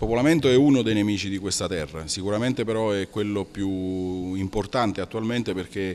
spopolamento è uno dei nemici di questa terra, sicuramente però è quello più importante attualmente perché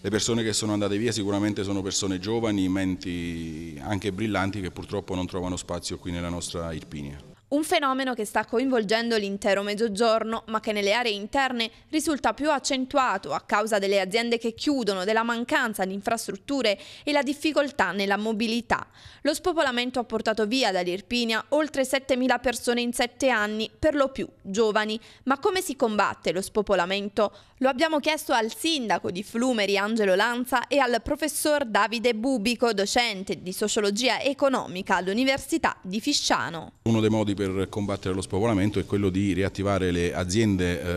le persone che sono andate via sicuramente sono persone giovani, menti anche brillanti che purtroppo non trovano spazio qui nella nostra Irpinia. Un fenomeno che sta coinvolgendo l'intero mezzogiorno, ma che nelle aree interne risulta più accentuato a causa delle aziende che chiudono, della mancanza di infrastrutture e la difficoltà nella mobilità. Lo spopolamento ha portato via dall'Irpinia oltre 7.000 persone in 7 anni, per lo più giovani. Ma come si combatte lo spopolamento? Lo abbiamo chiesto al sindaco di Flumeri Angelo Lanza e al professor Davide Bubico, docente di sociologia economica all'Università di Fisciano. Uno dei modi per combattere lo spopolamento è quello di riattivare le aziende eh,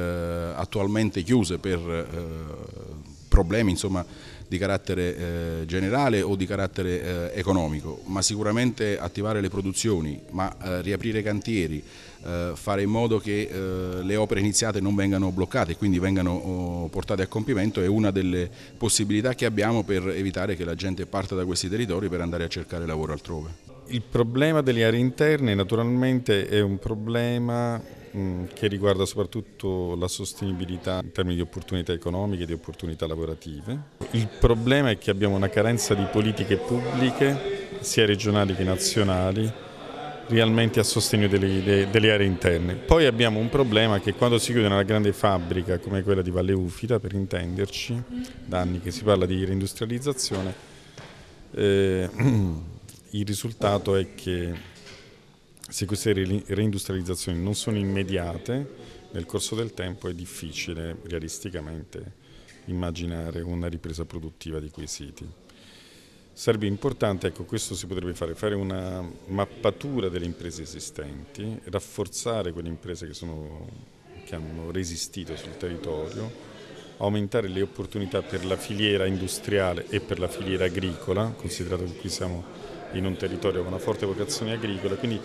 attualmente chiuse per eh, problemi insomma, di carattere eh, generale o di carattere eh, economico, ma sicuramente attivare le produzioni, ma eh, riaprire cantieri, eh, fare in modo che le opere iniziate non vengano bloccate e quindi vengano oh, portate a compimento è una delle possibilità che abbiamo per evitare che la gente parta da questi territori per andare a cercare lavoro altrove il problema delle aree interne naturalmente è un problema mm, che riguarda soprattutto la sostenibilità in termini di opportunità economiche e di opportunità lavorative. Il problema è che abbiamo una carenza di politiche pubbliche, sia regionali che nazionali, realmente a sostegno delle, delle, aree interne. Poi abbiamo un problema che quando si chiude una grande fabbrica come quella di Valle Ufita, per intenderci, da anni che si parla di reindustrializzazione, eh, il risultato è che se queste reindustrializzazioni non sono immediate, nel corso del tempo è difficile realisticamente immaginare una ripresa produttiva di quei siti. Sarebbe importante, ecco questo si potrebbe fare, fare una mappatura delle imprese esistenti, rafforzare quelle imprese che, sono, che hanno resistito sul territorio, aumentare le opportunità per la filiera industriale e per la filiera agricola, considerato che qui siamo in un territorio con una forte vocazione agricola, quindi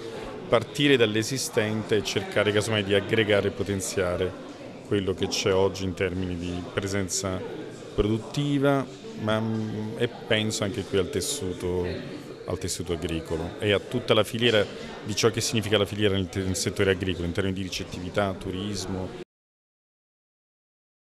partire dall'esistente e cercare casomai di aggregare e potenziare quello che c'è oggi in termini di presenza produttiva ma, mm, e penso anche qui al tessuto, al tessuto, agricolo e a tutta la filiera di ciò che significa la filiera nel, nel settore agricolo in termini di ricettività, turismo.